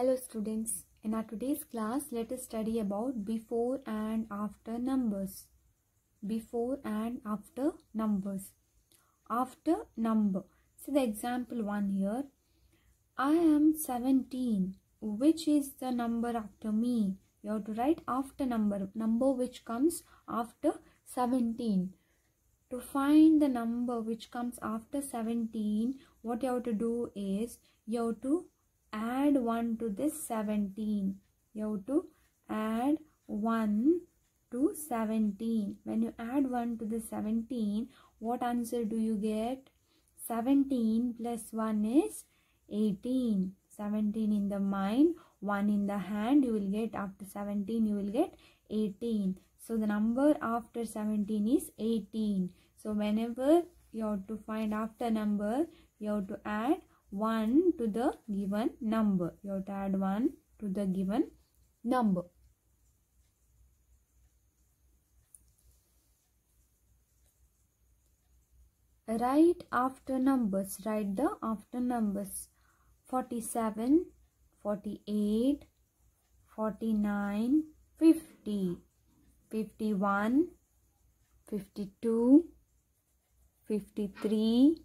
Hello students, in our today's class let us study about before and after numbers. Before and after numbers. After number. See the example 1 here. I am 17. Which is the number after me? You have to write after number. Number which comes after 17. To find the number which comes after 17, what you have to do is you have to add 1 to this 17. You have to add 1 to 17. When you add 1 to the 17, what answer do you get? 17 plus 1 is 18. 17 in the mind, 1 in the hand, you will get after 17, you will get 18. So the number after 17 is 18. So whenever you have to find after number, you have to add 1 to the given number. You have to add 1 to the given number. Write after numbers. Write the after numbers. 47, 48, 49, 50, 51, 52, 53,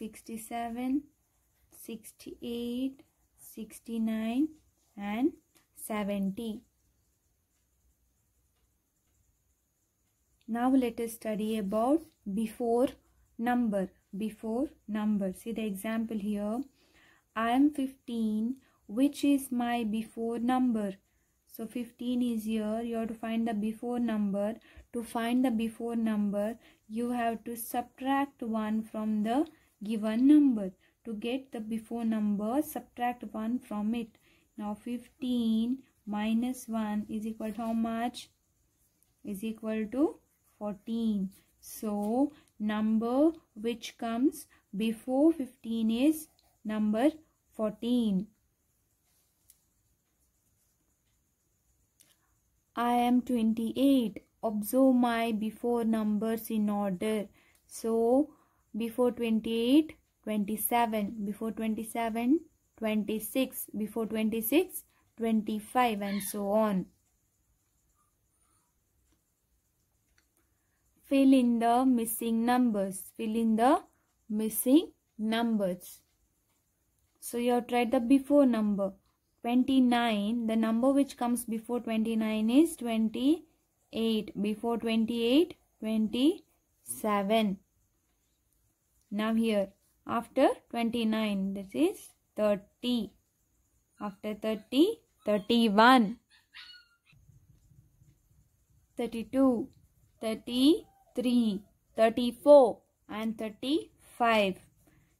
67, 68, 69 and 70. Now let us study about before number. Before number. See the example here. I am 15. Which is my before number? So 15 is here. You have to find the before number. To find the before number, you have to subtract 1 from the Given number to get the before number subtract 1 from it now 15 minus 1 is equal to how much is equal to 14 so number which comes before 15 is number 14 I am 28 observe my before numbers in order so before 28 27 before 27 26 before 26 25 and so on fill in the missing numbers fill in the missing numbers so you have tried the before number 29 the number which comes before 29 is 28 before 28 27 now here after 29 this is 30. After 30 31 32 33 34 and 35.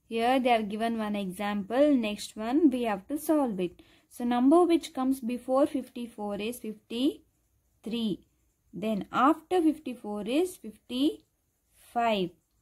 Here they are given one example. Next one we have to solve it. So number which comes before 54 is 53. Then after 54 is 55.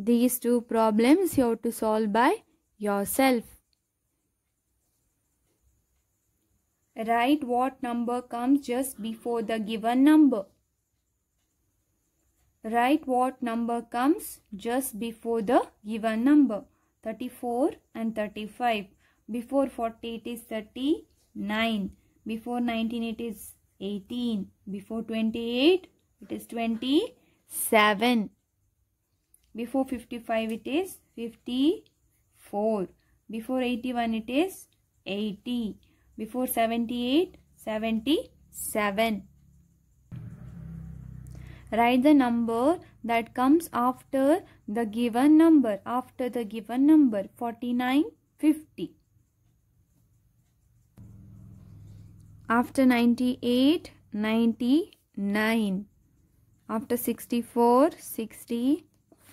These two problems you have to solve by yourself. Write what number comes just before the given number. Write what number comes just before the given number. 34 and 35. Before 40 it is 39. Before 19 it is 18. Before 28 it is 27. Before 55 it is 54. Before 81 it is 80. Before 78, 77. Write the number that comes after the given number. After the given number forty-nine, fifty. After 98, 99. After 64, 60.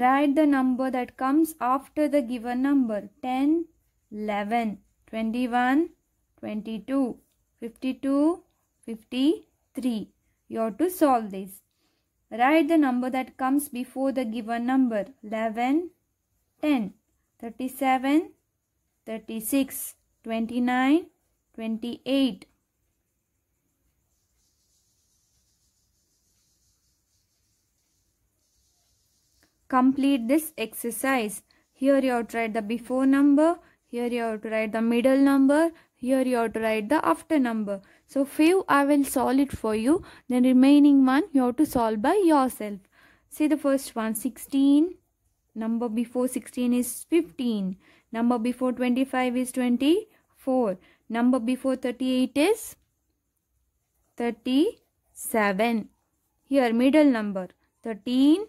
Write the number that comes after the given number 10, 11, 21, 22, 52, 53. You have to solve this. Write the number that comes before the given number 11, 10, 37, 36, 29, 28, complete this exercise. Here you have to write the before number, here you have to write the middle number, here you have to write the after number. So few I will solve it for you. Then remaining one you have to solve by yourself. See the first one 16. Number before 16 is 15. Number before 25 is 24. Number before 38 is 37. Here middle number 13.